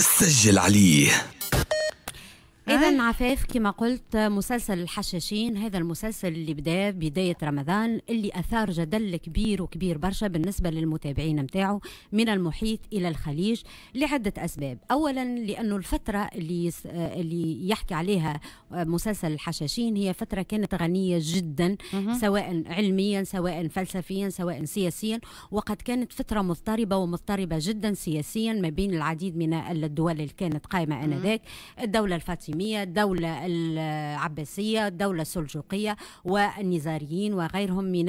سجل عليه إذا عفاف كما قلت مسلسل الحشاشين هذا المسلسل اللي بدا بداية رمضان اللي أثار جدل كبير وكبير برشا بالنسبة للمتابعين نتاعو من المحيط إلى الخليج لعدة أسباب أولا لأنه الفترة اللي اللي يحكي عليها مسلسل الحشاشين هي فترة كانت غنية جدا سواء علميا سواء فلسفيا سواء سياسيا وقد كانت فترة مضطربة ومضطربة جدا سياسيا ما بين العديد من الدول اللي كانت قائمة آنذاك الدولة الفاتحة الإسلامية الدولة العباسية الدولة السلجوقية والنزاريين وغيرهم من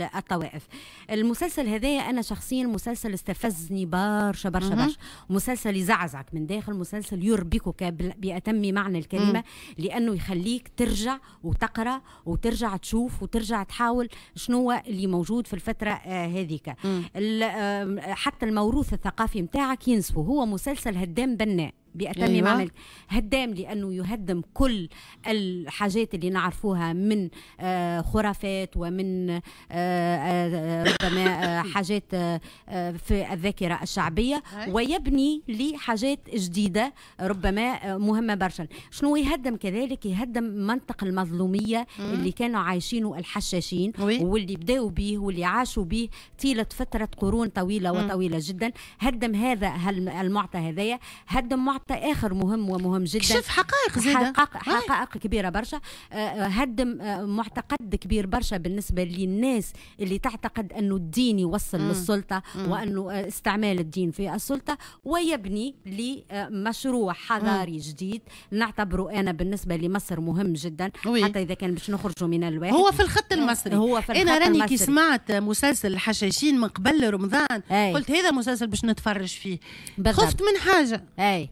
الطوائف المسلسل هذا أنا شخصيا مسلسل استفزني برشا برشا برشا مسلسل يزعزعك من داخل مسلسل يربكك بأتم معنى الكلمة لأنه يخليك ترجع وتقرأ وترجع تشوف وترجع تحاول شنو اللي موجود في الفترة آه، هذيك حتى الموروث الثقافي متاعك ينسفه هو مسلسل هدام بناء باتم أيوة. معنى هدام لانه يهدم كل الحاجات اللي نعرفوها من آه، خرافات ومن آه، آه، ربما حاجات في الذاكره الشعبيه ويبني لحاجات جديده ربما مهمه برشا شنو يهدم كذلك يهدم منطق المظلوميه اللي كانوا عايشينه الحشاشين واللي بداوا به واللي عاشوا به طيله فتره قرون طويله وطويله جدا هدم هذا المعطى هذايا هدم معطى حتى اخر مهم ومهم جدا كشف حقائق زيادة حقائق, حقائق كبيره برشا آه، آه، هدم آه، معتقد كبير برشا بالنسبه للناس اللي تعتقد انه الدين يوصل م. للسلطه م. وانه استعمال الدين في السلطه ويبني لمشروع حضاري م. جديد نعتبره انا بالنسبه لمصر مهم جدا وي. حتى اذا كان باش نخرجوا من الواحد هو في الخط المصري هو في الخط انا راني كي سمعت مسلسل الحشاشين من قبل رمضان أي. قلت هذا مسلسل باش نتفرج فيه بالضبط. خفت من حاجه اي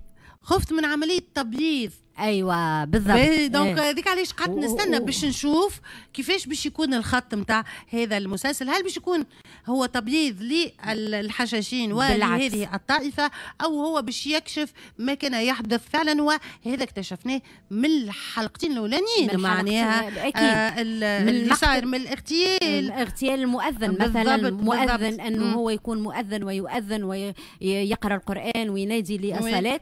خفت من عملية تبييض ايوه بالضبط دونك إيه، إيه. هذيك ايه. علاش قعدت نستنى باش نشوف كيفاش باش يكون الخط نتاع هذا المسلسل هل باش يكون هو تبييض للحشاشين ولهذه الطائفه او هو باش يكشف ما كان يحدث فعلا وهذا اكتشفناه من الحلقتين الاولانيين معناها آه اللي صاير من الاغتيال الاغتيال المؤذن مثلا مؤذن انه هو يكون مؤذن ويؤذن ويقرا القران وينادي للصلاه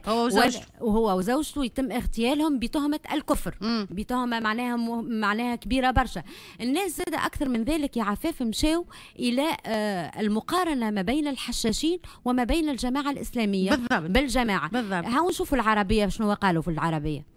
وهو وزوجته يتم اغتيال عيالهم بتهمه الكفر بتهمه معناها م... معناها كبيره برشا الناس زاد اكثر من ذلك يا عفاف مشاو الى آه، المقارنه ما بين الحشاشين وما بين الجماعه الاسلاميه بالضبط بالجماعه بالضبط هاو نشوفوا العربيه شنو قالوا في العربيه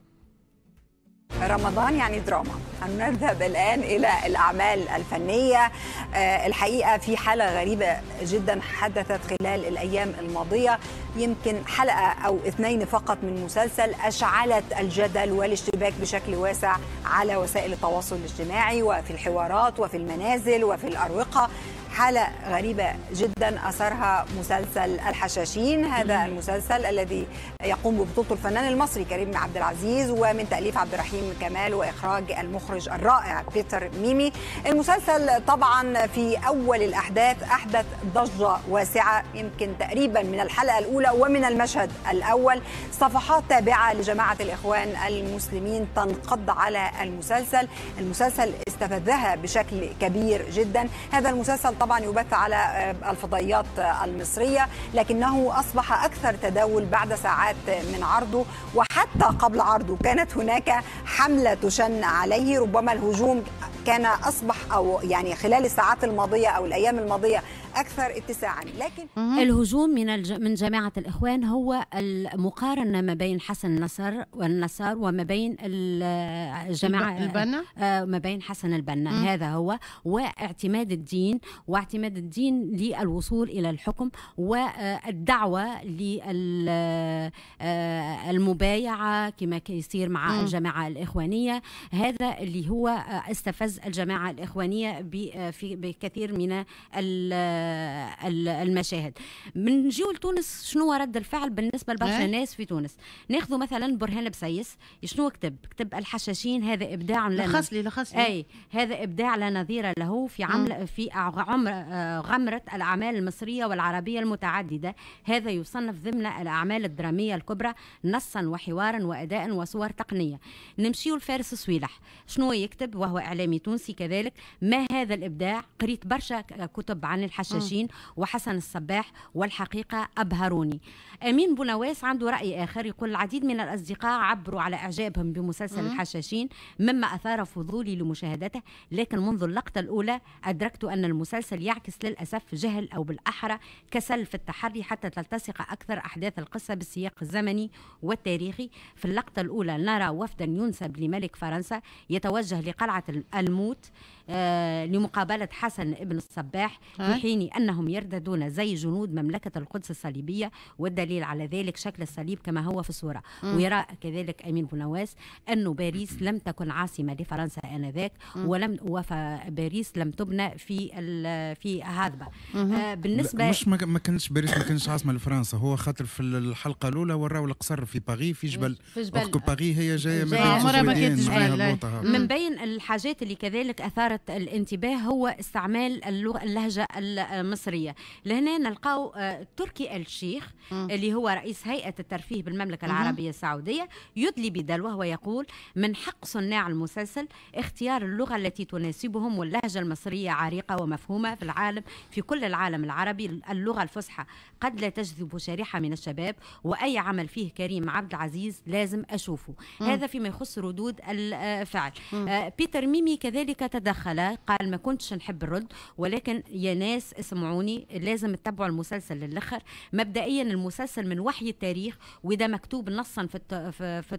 رمضان يعني دراما نذهب الآن إلى الأعمال الفنية آه، الحقيقة في حالة غريبة جدا حدثت خلال الأيام الماضية يمكن حلقة أو اثنين فقط من مسلسل أشعلت الجدل والاشتباك بشكل واسع على وسائل التواصل الاجتماعي وفي الحوارات وفي المنازل وفي الأروقة حالة غريبة جدا أثرها مسلسل الحشاشين هذا المسلسل الذي يقوم ببطولته الفنان المصري كريم عبد العزيز ومن تأليف عبد الرحيم كمال وإخراج المخرج الرائع بيتر ميمي المسلسل طبعا في أول الأحداث أحدث ضجة واسعة يمكن تقريبا من الحلقة الأولى ومن المشهد الأول صفحات تابعة لجماعة الإخوان المسلمين تنقض على المسلسل المسلسل استفزها بشكل كبير جدا هذا المسلسل طبعا طبعا يبث على آه، الفضائيات آه، المصرية لكنه أصبح أكثر تداول بعد ساعات من عرضه وحتى قبل عرضه كانت هناك حملة تشن عليه ربما الهجوم كان أصبح أو يعني خلال الساعات الماضية أو الأيام الماضية اكثر اتساعا لكن الهجوم من الج... من جماعه الاخوان هو المقارنه ما بين حسن النصر والنصر وما بين الجماعه البنا آه، ما بين حسن البنا مم. هذا هو واعتماد الدين واعتماد الدين للوصول الى الحكم والدعوه للمبايعه آه، كما كيصير مع مم. الجماعه الاخوانيه هذا اللي هو آه، استفز الجماعه الاخوانيه بكثير من آه، المشاهد من جيول لتونس شنو رد الفعل بالنسبه لبرشا إيه؟ ناس في تونس ناخذوا مثلا برهان بسيس شنو كتب كتب الحشاشين هذا ابداع لنا لخص لي لخص لي اي هذا ابداع لا نظير له في عمل إيه. في عمر آه، غمره الاعمال المصريه والعربيه المتعدده هذا يصنف ضمن الاعمال الدراميه الكبرى نصا وحوارا واداء وصور تقنيه نمشيو لفارس سويلح شنو يكتب وهو اعلامي تونسي كذلك ما هذا الابداع قريت برشا كتب عن الحشاشين الحشاشين وحسن الصباح والحقيقة أبهروني أمين بنواس عنده رأي آخر يقول العديد من الأصدقاء عبروا على إعجابهم بمسلسل الحشاشين مما أثار فضولي لمشاهدته لكن منذ اللقطة الأولى أدركت أن المسلسل يعكس للأسف جهل أو بالأحرى كسل في التحري حتى تلتصق أكثر أحداث القصة بالسياق الزمني والتاريخي في اللقطة الأولى نرى وفدا ينسب لملك فرنسا يتوجه لقلعة الموت آه، لمقابلة حسن ابن الصباح في حين الثاني أنهم يرددون زي جنود مملكة القدس الصليبية والدليل على ذلك شكل الصليب كما هو في الصورة ويرى كذلك أمين بنواس أن باريس لم تكن عاصمة لفرنسا آنذاك ولم باريس لم تبنى في في هذبة آه بالنسبة مش ما كانتش باريس ما كانتش عاصمة لفرنسا هو خاطر في الحلقة الأولى وراو القصر في باغي في جبل في جبل باغي هي جاية عمرها ما كانت من بين الحاجات اللي كذلك أثارت الانتباه هو استعمال اللهجة آه، مصرية لهنا نلقاو آه، تركي الشيخ اللي هو رئيس هيئة الترفيه بالمملكة العربية السعودية يدلي بدل وهو يقول من حق صناع المسلسل اختيار اللغة التي تناسبهم واللهجة المصرية عريقة ومفهومة في العالم في كل العالم العربي اللغة الفصحى قد لا تجذب شريحة من الشباب وأي عمل فيه كريم عبد العزيز لازم أشوفه هذا فيما يخص ردود الفعل آه، بيتر ميمي كذلك تدخل قال ما كنتش نحب الرد ولكن يا ناس اسمعوني لازم تتبعوا المسلسل للاخر مبدئيا المسلسل من وحي التاريخ وده مكتوب نصا في الت... في في,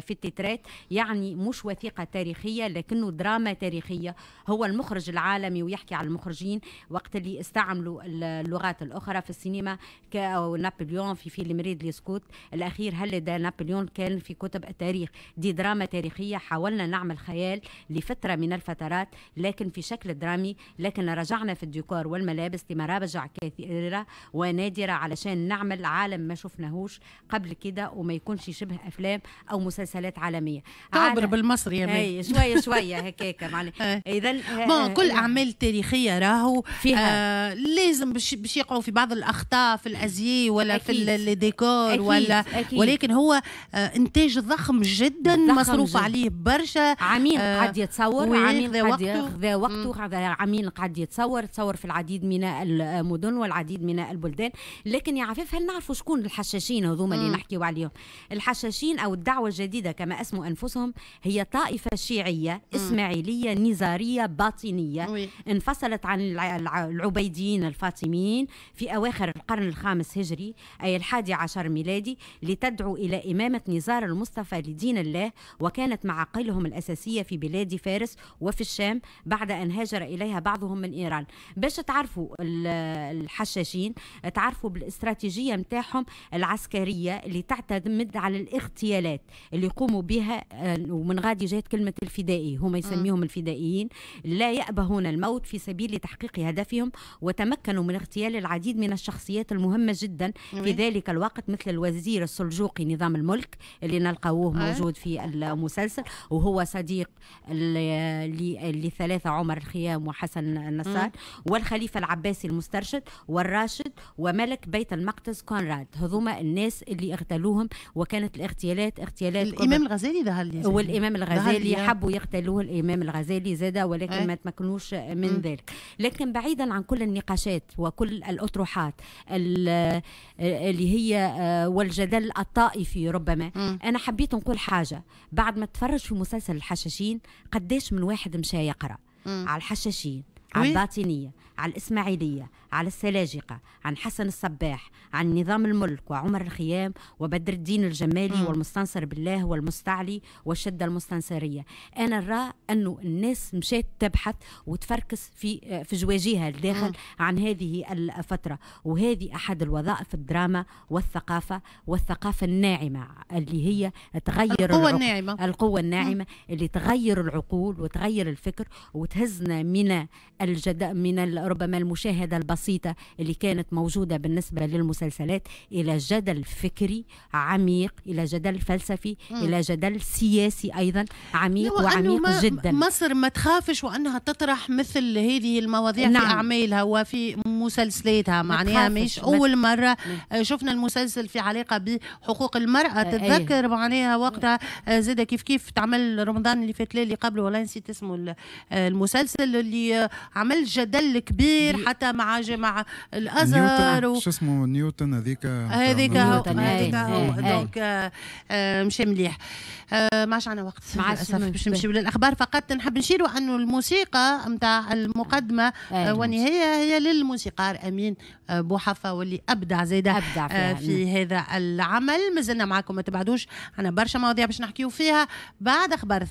في التترات يعني مش وثيقه تاريخيه لكنه دراما تاريخيه هو المخرج العالمي ويحكي على المخرجين وقت اللي استعملوا اللغات الاخرى في السينما ك... نابليون في فيلم ريد سكوت الاخير هل ده نابليون كان في كتب التاريخ دي دراما تاريخيه حاولنا نعمل خيال لفتره من الفترات لكن في شكل درامي لكن رجعنا في الديكور والملابس ملابس رابجع كثيرة ونادرة علشان نعمل عالم ما شفناهوش قبل كده وما يكونش شبه أفلام أو مسلسلات عالمية تعبر بالمصري يا مي شوية شوية هكاك معلش إذا آه، آه، كل آه. أعمال تاريخية راهو فيها آه لازم باش يقعوا في بعض الأخطاء في الأزياء ولا أكيد. في الديكور ولا أكيد. ولكن هو آه إنتاج ضخم جدا ضخم مصروف عليه برشا عميل آه قد يتصور عميل قد ياخذ وقته عميل قد يتصور تصور في العديد من من المدن والعديد من البلدان لكن يا عفيف هل نعرفوا شكون الحشاشين هذوما اللي نحكيو عليهم الحشاشين او الدعوه الجديده كما اسموا انفسهم هي طائفه شيعيه اسماعيليه نزاريه باطنيه مم. انفصلت عن العبيديين الفاطميين في اواخر القرن الخامس هجري اي الحادي عشر ميلادي لتدعو الى امامه نزار المصطفى لدين الله وكانت معاقلهم الاساسيه في بلاد فارس وفي الشام بعد ان هاجر اليها بعضهم من ايران باش تعرفوا تعرفوا الحشاشين تعرفوا بالاستراتيجية متاحهم العسكرية اللي تعتمد على الاغتيالات اللي يقوموا بها آه، ومن غادي جات كلمة الفدائي هم يسميهم الفدائيين لا يأبهون الموت في سبيل تحقيق هدفهم وتمكنوا من اغتيال العديد من الشخصيات المهمة جدا في ذلك الوقت مثل الوزير السلجوقي نظام الملك اللي نلقاوه موجود في المسلسل وهو صديق لثلاثة عمر الخيام وحسن النصار والخليفة العباسي العباسي المسترشد والراشد وملك بيت المقدس كونراد هذوما الناس اللي اغتالوهم وكانت الاغتيالات اغتيالات الامام الغزالي ظهر لي والامام الغزالي حبوا يغتالوه الامام الغزالي زاد ولكن إيه. ما تمكنوش من م. إيه. ذلك لكن بعيدا عن كل النقاشات وكل الاطروحات اللي هي آه، والجدل الطائفي ربما م. إيه. انا حبيت نقول حاجه بعد ما تفرج في مسلسل الحشاشين قداش من واحد مشى يقرا م. على الحشاشين على الباطنيه على الاسماعيليه على السلاجقة عن حسن الصباح عن نظام الملك وعمر الخيام وبدر الدين الجمالي مم. والمستنصر بالله والمستعلي والشدة المستنصرية أنا نرى أنه الناس مشات تبحث وتفركس في في جواجيها الداخل عن هذه الفترة وهذه أحد الوظائف الدراما والثقافة والثقافة الناعمة اللي هي تغير القوة الناعمة القوة الناعمة مم. اللي تغير العقول وتغير الفكر وتهزنا من الجد من ربما المشاهدة البصرية البسيطة اللي كانت موجودة بالنسبة للمسلسلات إلى جدل فكري عميق إلى جدل فلسفي م. إلى جدل سياسي أيضا عميق وعميق جدا مصر ما تخافش وأنها تطرح مثل هذه المواضيع نعم. في أعمالها وفي مسلسلاتها معناها مش أول مرة م. آه، شفنا المسلسل في علاقة بحقوق المرأة تتذكر معناها وقتها آه، زاد كيف كيف تعمل رمضان اللي فات اللي قبله ولا نسيت اسمه آه، المسلسل اللي عمل جدل كبير حتى مع مع الازهر شو اسمه نيوتن هذيك هذيك دونك آه، مشي مليح آه، ما عادش عندنا وقت للاسف باش نمشيو للاخبار فقط نحب نشيروا انه الموسيقى نتاع المقدمه آه، والنهايه هي للموسيقار امين بوحفه واللي ابدع زاده أبدع في هذا العمل مازلنا معكم ما تبعدوش انا برشا مواضيع باش نحكيو فيها بعد اخبار